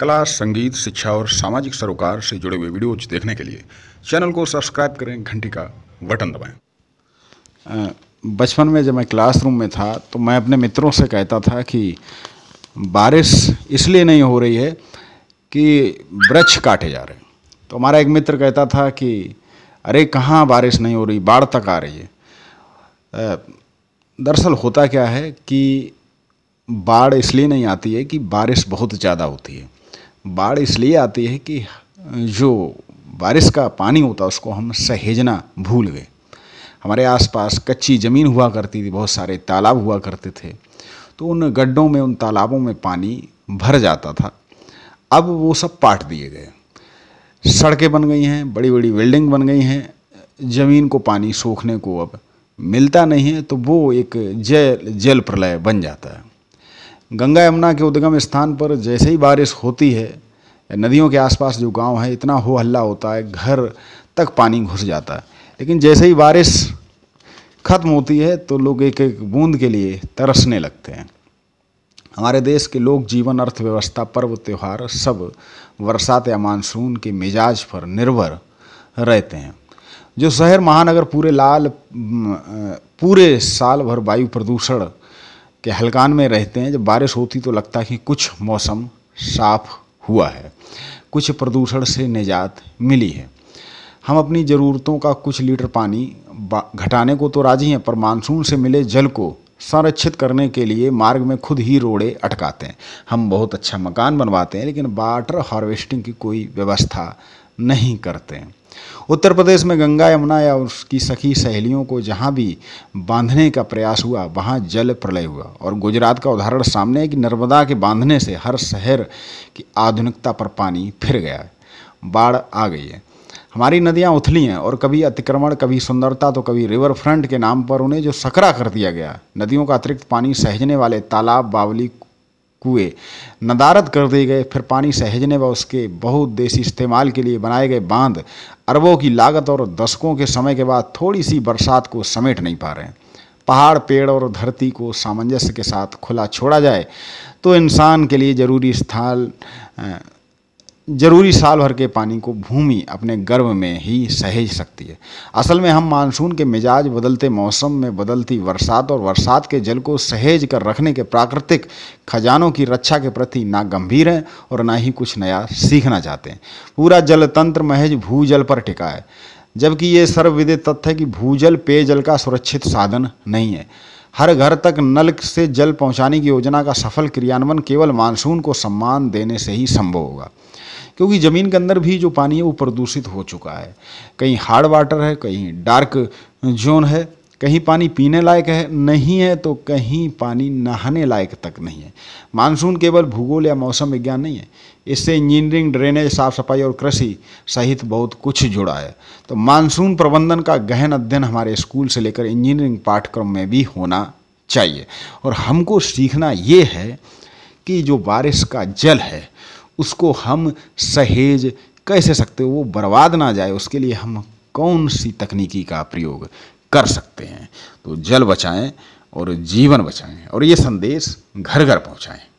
कला संगीत शिक्षा और सामाजिक सरोकार से जुड़े हुए वीडियोज देखने के लिए चैनल को सब्सक्राइब करें घंटी का बटन दबाएं बचपन में जब मैं क्लासरूम में था तो मैं अपने मित्रों से कहता था कि बारिश इसलिए नहीं हो रही है कि वृक्ष काटे जा रहे हैं तो हमारा एक मित्र कहता था कि अरे कहाँ बारिश नहीं हो रही बाढ़ तक आ रही है दरअसल होता क्या है कि बाढ़ इसलिए नहीं आती है कि बारिश बहुत ज़्यादा होती है बाढ़ इसलिए आती है कि जो बारिश का पानी होता है उसको हम सहेजना भूल गए हमारे आसपास कच्ची ज़मीन हुआ करती थी बहुत सारे तालाब हुआ करते थे तो उन गड्ढों में उन तालाबों में पानी भर जाता था अब वो सब पाट दिए गए सड़कें बन गई हैं बड़ी बड़ी बिल्डिंग बन गई हैं ज़मीन को पानी सोखने को अब मिलता नहीं है तो वो एक जल जल प्रलय बन जाता है गंगा यमुना के उद्गम स्थान पर जैसे ही बारिश होती है नदियों के आसपास जो गांव है इतना हो हल्ला होता है घर तक पानी घुस जाता है लेकिन जैसे ही बारिश ख़त्म होती है तो लोग एक एक बूंद के लिए तरसने लगते हैं हमारे देश के लोग जीवन अर्थव्यवस्था पर्व त्यौहार सब बरसात या मानसून के मिजाज पर निर्भर रहते हैं जो शहर महानगर पूरे लाल पूरे साल भर वायु प्रदूषण कहलगान हलकान में रहते हैं जब बारिश होती तो लगता है कि कुछ मौसम साफ हुआ है कुछ प्रदूषण से निजात मिली है हम अपनी ज़रूरतों का कुछ लीटर पानी घटाने को तो राजी हैं पर मानसून से मिले जल को संरक्षित करने के लिए मार्ग में खुद ही रोड़े अटकाते हैं हम बहुत अच्छा मकान बनवाते हैं लेकिन वाटर हार्वेस्टिंग की कोई व्यवस्था नहीं करते उत्तर प्रदेश में गंगा यमुना या उसकी सखी सहेलियों को जहाँ भी बांधने का प्रयास हुआ वहाँ जल प्रलय हुआ और गुजरात का उदाहरण सामने है कि नर्मदा के बांधने से हर शहर की आधुनिकता पर पानी फिर गया है बाढ़ आ गई है हमारी नदियाँ उथली हैं और कभी अतिक्रमण कभी सुंदरता तो कभी रिवर फ्रंट के नाम पर उन्हें जो सकरा कर दिया गया नदियों का अतिरिक्त पानी सहजने वाले तालाब बावली कुए नदारद कर दिए गए फिर पानी सहेजने व उसके बहुत देसी इस्तेमाल के लिए बनाए गए बांध अरबों की लागत और दशकों के समय के बाद थोड़ी सी बरसात को समेट नहीं पा रहे हैं पहाड़ पेड़ और धरती को सामंजस्य के साथ खुला छोड़ा जाए तो इंसान के लिए ज़रूरी स्थान जरूरी साल भर के पानी को भूमि अपने गर्भ में ही सहेज सकती है असल में हम मानसून के मिजाज बदलते मौसम में बदलती बरसात और बरसात के जल को सहेज कर रखने के प्राकृतिक खजानों की रक्षा के प्रति ना गंभीर हैं और ना ही कुछ नया सीखना चाहते हैं पूरा जलतंत्र महज भूजल पर टिका है जबकि ये सर्वविदित तथ्य कि भूजल पेयजल का सुरक्षित साधन नहीं है हर घर तक नल से जल पहुंचाने की योजना का सफल क्रियान्वयन केवल मानसून को सम्मान देने से ही संभव होगा क्योंकि ज़मीन के अंदर भी जो पानी है वो प्रदूषित हो चुका है कहीं हार्ड वाटर है कहीं डार्क जोन है कहीं पानी पीने लायक है नहीं है तो कहीं पानी नहाने लायक तक नहीं है मानसून केवल भूगोल या मौसम विज्ञान नहीं है इससे इंजीनियरिंग ड्रेनेज साफ सफाई और कृषि सहित बहुत कुछ जुड़ा है तो मानसून प्रबंधन का गहन अध्ययन हमारे स्कूल से लेकर इंजीनियरिंग पाठ्यक्रम में भी होना चाहिए और हमको सीखना ये है कि जो बारिश का जल है उसको हम सहेज कैसे सकते हो वो बर्बाद ना जाए उसके लिए हम कौन सी तकनीकी का प्रयोग कर सकते हैं तो जल बचाएं और जीवन बचाएं और ये संदेश घर घर पहुंचाएं